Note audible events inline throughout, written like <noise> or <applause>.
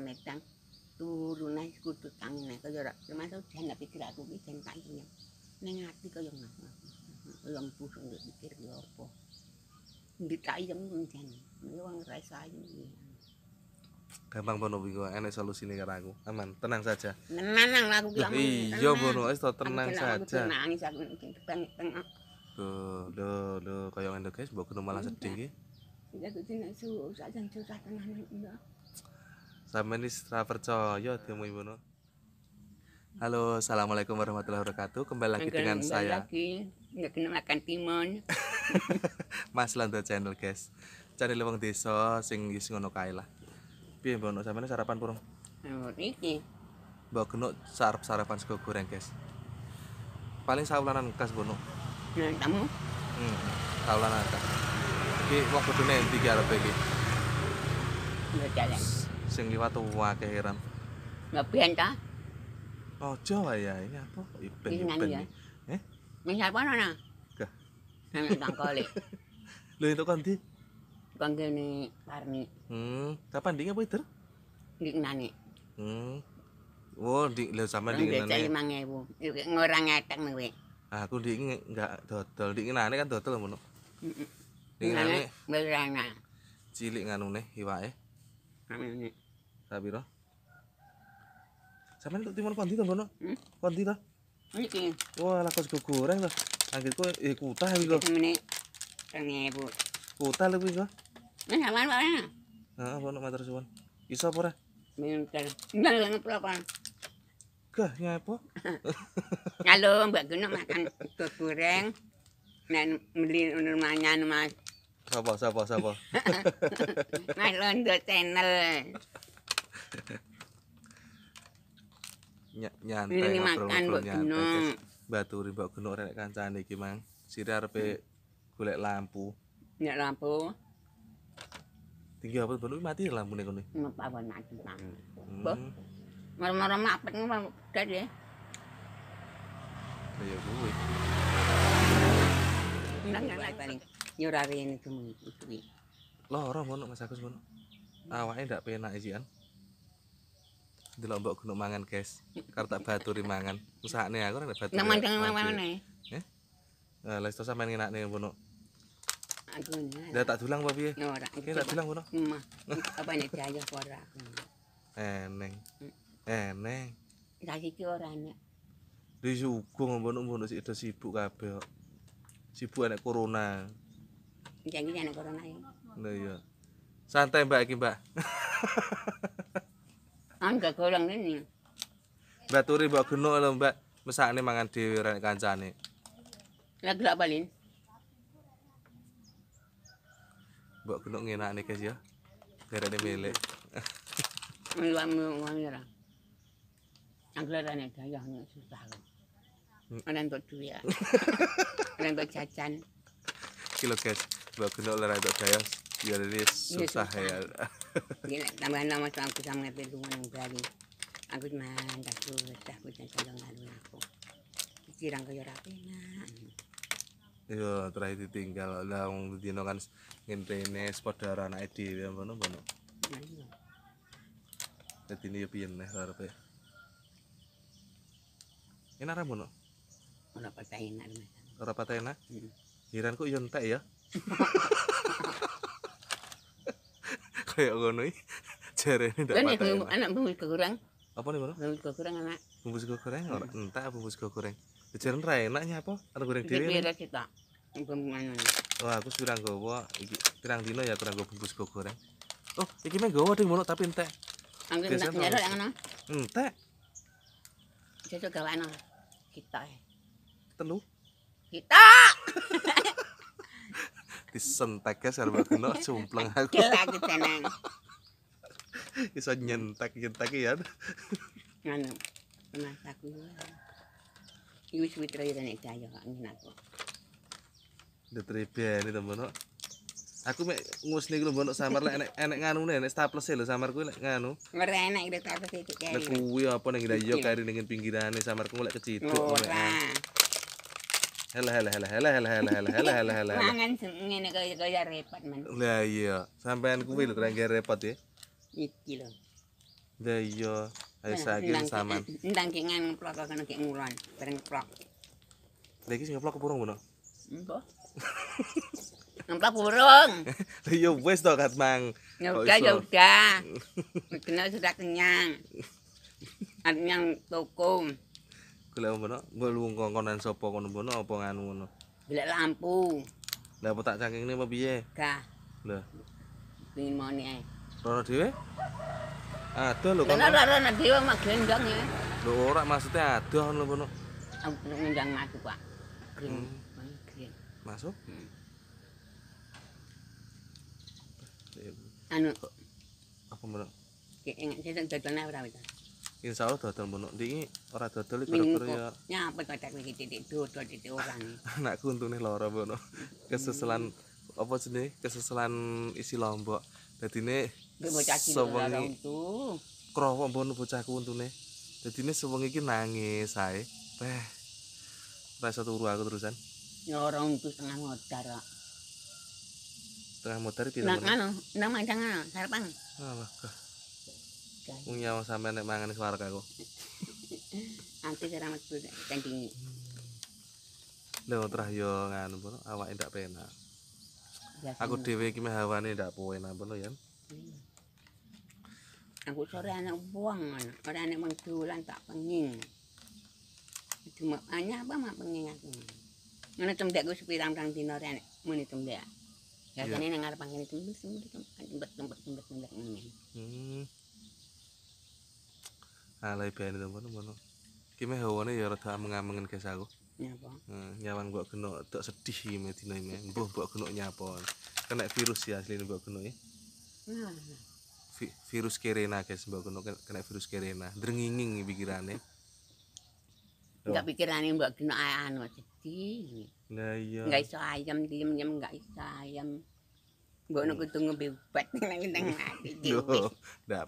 medang turu nae kudu tangi nae kaya ora termasuk jan tapi diraku iki jan tangi ning ati kaya ngono kaya mbuh sing mikir yo apa ditai yang jan yo wong rasane gampang bono wingi enek solusine karo aku aman tenang saja tenang aku ki aman iya bono wis tenang saja nangis aku ning tengah lho lho kaya ngene guys mbok ketemu malah sedih iki ya dadi nek susah jan tenang sampean wis ra percaya diomu ngono. Halo, assalamualaikum warahmatullahi wabarakatuh. Kembali lagi dengan saya. Lagi nggak kena makan timun. <laughs> Mas Lando Channel, guys. Channel wong desa sing wis ngono kae lah. no, mbono sampeyan sarapan purung? Nah, iki. genuk sarap-sarapan sego goreng, guys. Paling saulanan kas bu no. Nah, kamu? Hmm, saulanan kas. Iki wong kudune endi ki arepe sing liwat wae heran. Enggak ben ta? Ojo wae ya, ini apa? Iben iben. Ya. Eh? Ning sapa ana? Nang tangkole. <laughs> Lho itu kan di Bang Gene Parmi. Hmm, kapan dinge apa itu? Di nani. Hmm. Oh, di lo sama di nani. Ngecek lima ngewu. Ngorang ngeteng nih, ah, weh. Aku di nggak dodol. Di nani kan dodol, mono. Di nani. Cilik nganu nih, Amin, Sabiro. Sampeyan lu timun kondi to, Bono? Hmm? Kondi to? Oh, iki. Wah, lak kok goreng to. Anggitku eh kutah iki lho. Semene 2000. Kutah lho kuwi kok. Nah, sampean wae. Heeh, Bono matur suwun. Iso apa ora? Minter. Nang lengen apa? Gah, nyapa? Iya, <laughs> Halo, Mbak Guna makan sego goreng. Nek beli rumahnya Mas. Sapa, sapa, sapa? Mas <laughs> Londo Channel. <laughs> nyantai ngobrol ngobrol nyantai batu ribo guno rek kancane iki mang sire arepe hmm. golek lampu nyek lampu tinggi apa perlu mati lampu nek ngene apa ben mati pang mbah marem-marem mapet dad ya kaya kuwi nyora rene kuwi loro mono mas agus mono awake ndak penak isian delok mbok gunung mangan, guys. Karo tak baturi mangan. Usahane aku ora baturi. Nang mangan mangan Ya. Nah, eh? eh, les tos sampean ngenakne ngono. Lah tak dulang apa piye? Ora. Ki tak dulang ngono. Apa nek diayuh ora aku. Eneng. Hmm. Eneng. Saiki ora nek. Wis uga ngono-ngono sik sibuk kabeh kok. Sibuk anak corona. Jangan anak corona ya. Lho iya. Santai Mbak iki, Mbak. <laughs> Anggak kurang ini. Mbak turi mbak genuk lho mbak. Mesakne mangan dhewe rek kancane. Lah gelak balin. Mbak genuk ngenakne guys ya. Derene milik. Mlamu mangira. Ya Anglarane dayah susah. Hmm. Ana entuk duwe. Ya. <laughs> Ana entuk jajan. Kilo guys, mbak genuk lara entuk dayah. Ya, ya susah ya tambahan nama tu aku sama ngapain rumah yang berani aku cuma tak susah aku jangan kalau ngalun aku kirang kaya rapi nak Iya, terakhir ditinggal lah wong dino kan ngentene saudara anake dhewe ngono mana Dadi ini ya piye neh arepe. Ya? Enak ra mana? Ora patah enak. Ora patah hmm. enak? Hiran kok yo iya ya. <laughs> kayak ngono iki <laughs> jarene ndak patah. anak bumbu sego goreng. Apa nih, Bro? Bumbu sego goreng anak. Bumbu sego goreng ora entek bumbu sego goreng. Jajaran ya, ra enaknya apa? Ada goreng dhewe. Kira kita. Bumbu mana? Wah, aku kurang gowo iki dino ya kurang gowo bumbu sego goreng. Oh, iki mah gowo ding mono tapi entek. Angger ya, entek nyelok Entek. gawane kita. Ya. Telu. Kita. disentek ya sekarang aku nol cumpleng aku aku tenang bisa nyentek nyentek ya nganu pernah aku ibu suwi terus dan itu aja kak ini aku udah terlebih ini aku mek ngus nih gue samar lah enek enek nganu nih enek staples sih lo samar gue nganu ngerti enek gitu staples itu kayak gue apa nih gak jauh kayak dengan pinggirannya samar gue lek kecil Hele hele hele hele hele hele hele hele hele hele. Mangan ngene kaya kaya repot men. Lah iya, sampean kuwi lho kurang repot ya. Iki lho. Lah iya, ayo saiki sampean. Ndang ki ngene plok kene ki ngulon, bareng plok. Lah iki sing plok kepurung ngono. Mbok. Ngemplak burung. <laughs> <laughs> Lah iya wis to kat mang. Ya udah ya udah. Kena <laughs> sudah kenyang. Kenyang tukung. golek ombono nggo luwung kongkonan sapa kono ombono apa nganu ngono golek lampu lha apa tak cangkingne apa piye gah lho pengin moni ae ora dhewe Ada lho kono ora ora dhewe mak gendang ya lho ora maksudnya ado ngono ombono aku ngendang maju pak kring hmm. masuk hmm. anu apa mbok kayak enggak jajan dadanya ora wis insya Allah dodol mau nanti ini orang dodol itu kira-kira ya nyampe kodak ini titik dodol titik orang <laughs> anak kuntu nih lorah bono keseselan hmm. apa sini keseselan isi lombok jadi ini sebuah ini kerowok bono bocah kuntu nih jadi ini sebuah ini nangis say beh rasa turu aku terusan ya orang itu setengah ngodar setengah ngodar itu nah kan nah macam mana sarapan Kaya. Punya sampe nek mangan swarga aku. Nanti keramat bu kancing. Lho terah yo nganu awake ndak penak. Aku dhewe iki meh hawane ndak poe nampun lho ya. Aku sore anak buang ana, ora anak mengdulan tak penging. Cuma hanya apa mak penging aku. Mana tembek aku sepirang tang dina rene anak muni tembek. Ya kene nang arep pangene tembek tembek tembek tembek tembek. Hmm. alai bayani itu pun pun kimi hawa ya rata mengamengin kes aku nyapa nyawan buat kena tak sedih ini dina ini buah buat kena nyapa virus ya asli ini buat kena ya virus kerena guys buat kena kena virus kerena drenginging ini pikirannya enggak pikirannya buat kena ayam sedih nah iya enggak iso ayam diem diem enggak iso ayam Bukannya kutu ngebebat, nang-nang ngati. Duh,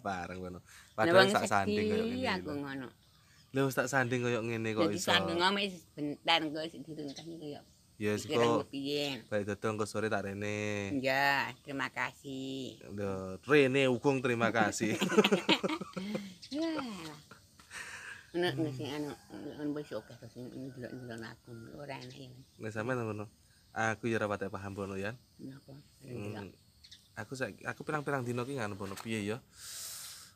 parah kono. Padahal sak sanding kayak gini. Loh, tak sanding kayak gini kok iso. Jadi sanding ngomis bentar, kok isi diruntang kayak. Ya, siko. Baik datang ke sore tak Rene. Ya, terima kasih. Loh, Rene ukung terima kasih. Ya. Ini sih, ini. Ini bisa oke, ini jelak-jelak aku. Orang ini. Ini sama yang aku ya rapat paham bono ya hmm, aku saya aku pirang pirang dino ki nganu bono piye ya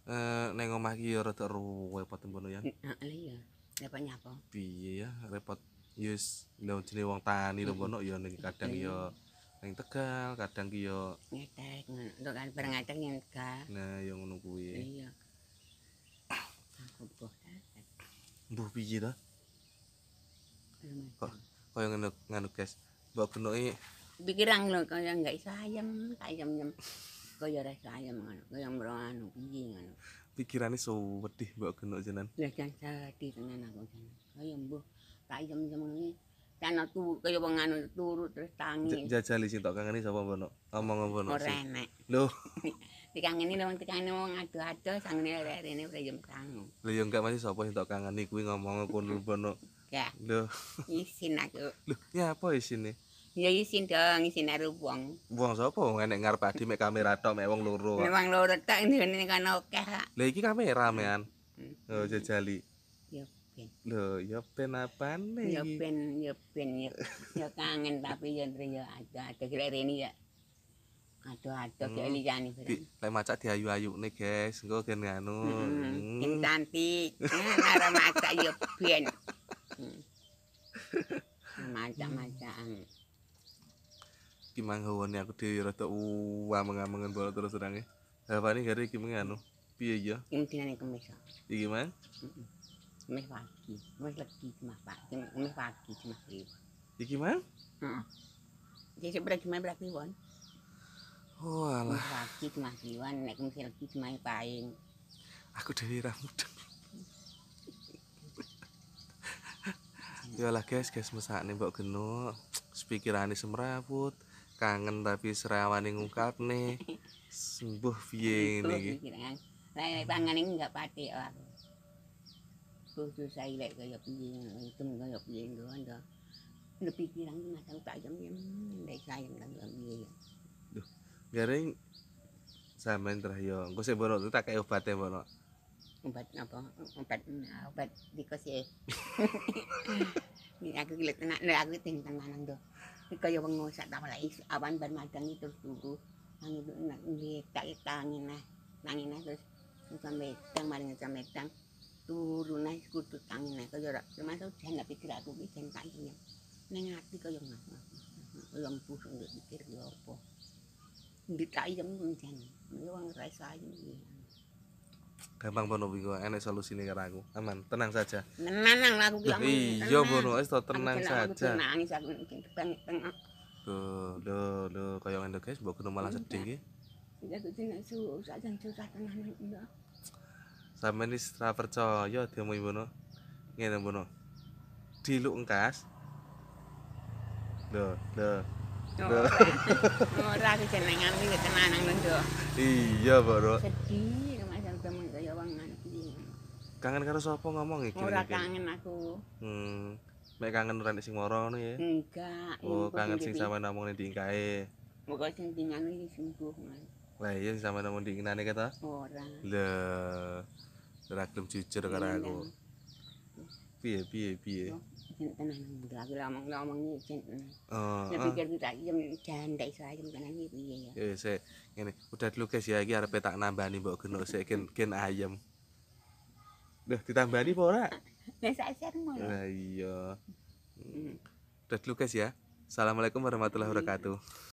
e, neng omah ki ya rada ruwet repot bono ya repotnya apa piye ya repot yus lo jenis wong tani lo bono ya neng kadang ya neng tegal kadang ki ya ngetek untuk kan bareng ngetek tegal nah yang ngono kuwi iya aku buh buh piye ta kok kok ngono guys mbok genuki pikiran lho kaya enggak iso ayam ayam nyem kaya ora iso ayam ngono kaya ngro anu piye ngono pikirane so wedih mbok genuk jenan ya jan aku jan kaya mbuh ayam nyem ngono kan aku kaya wong anu turu terus tangi jajali sing tok kangen sapa mbono omong mbono ora enak lho <laughs> dikangen ini wong dikangen wong adu-adu sangene rene ora yem sangu lho yo enggak masih sapa sing tok kangen kuwi ngomong ngono mbono gagah. Lho. Isin aku. Lho, <laughs> ya apa isine? Ya isin dong, isin are wong. Wong sapa? Wong enek ngarep adi mek kamera tok mek wong loro. Wong loro tok ngene kan akeh. Lho iki kamera hmm. mean. Hmm. Oh, jajali. Ya ben. Lho, ya ben apane? Ya ben, ya ben ya. kangen tapi ya ndri yo ada ada kira ini ya. ada-ada, hmm. kaya liyani berani. Lai macak diayu-ayu nih, guys. Nggak gini anu. Hmm. hmm, hmm. Cantik. Nara macak yuk, ben. macam-macam gimana hewan aku dewi rata uang bola terus terang ya apa nih hari gimana anu piye ya ini tidak nih kemis ya gimana kemis pagi kemis lagi cuma pagi kemis pagi cuma oh, pagi ya gimana jadi sebentar gimana berarti hewan Wah, lah, pagi cuma hewan, naik mesin lagi cuma yang paling. Aku dari rambut. Yalah guys, guys mesak nih mbok geno. Sepikirane semrawut, kangen tapi serawane ngungkap nih. Sembuh piye iki. Lah pangane enggak pati aku. Bojo saya lek kaya piye, item kaya piye ngono to. Nek pikiran ngatang tak jam jam lek sayang nang piye ya. Duh, garing sampean terah yo. Ya. Engko sik bono tak kei obate bono. obat apa obat obat ah, dikos ya ini <laughs> aku gila tenang nah, aku kaya wengu sak tau lah isu awan bar madang itu tunggu nang itu kita tangin lah tangin terus sampai metang mari ngecam metang turun nah kudu tangin lah kaya orang cuma tuh jangan tapi tidak aku bisa tangin ya neng hati kaya ngapa kaya ngapa kaya ngapa kaya ngapa kaya ngapa kaya ngapa kaya ngapa kaya gampang bono wiko enek solusi nih aku aman tenang saja tenang aku bilang iya bono es tenang, tenang saja aku tenang aku tenang lo lo lo kaya ngendo guys bawa kena malah sedih ya sama ini setelah percaya dia mau bono ngene bono Diluk lu engkas lo lo lo ora iki jenengan iki tenanan lho. Iya, Bro. Sedih. Kangen karo sapa ngomong iki? Ora kangen aku. Hmm. Mek kangen ora sing moro ngono ya? Enggak. Oh, kangen sing sama ngomong ning dingkae. Muga sing dingane iki sungguh Lah iya sing sama ngomong dingane kata? Ora. Lha Ora kelem jujur karo aku. Piye piye piye? Oh, Tenang, ngomong-ngomong ini jen. Nanti oh, oh. pikir-pikir lagi, jangan tak iso ayam, kanan ini piye ya. Iya, saya, ini, udah dulu guys ya, ini harapnya tak nambah nih, mbak Geno, saya ingin ayam. Duh, ditambah nih pora. Nah, iya. Udah hmm. dulu Lukas ya. Assalamualaikum warahmatullahi wabarakatuh.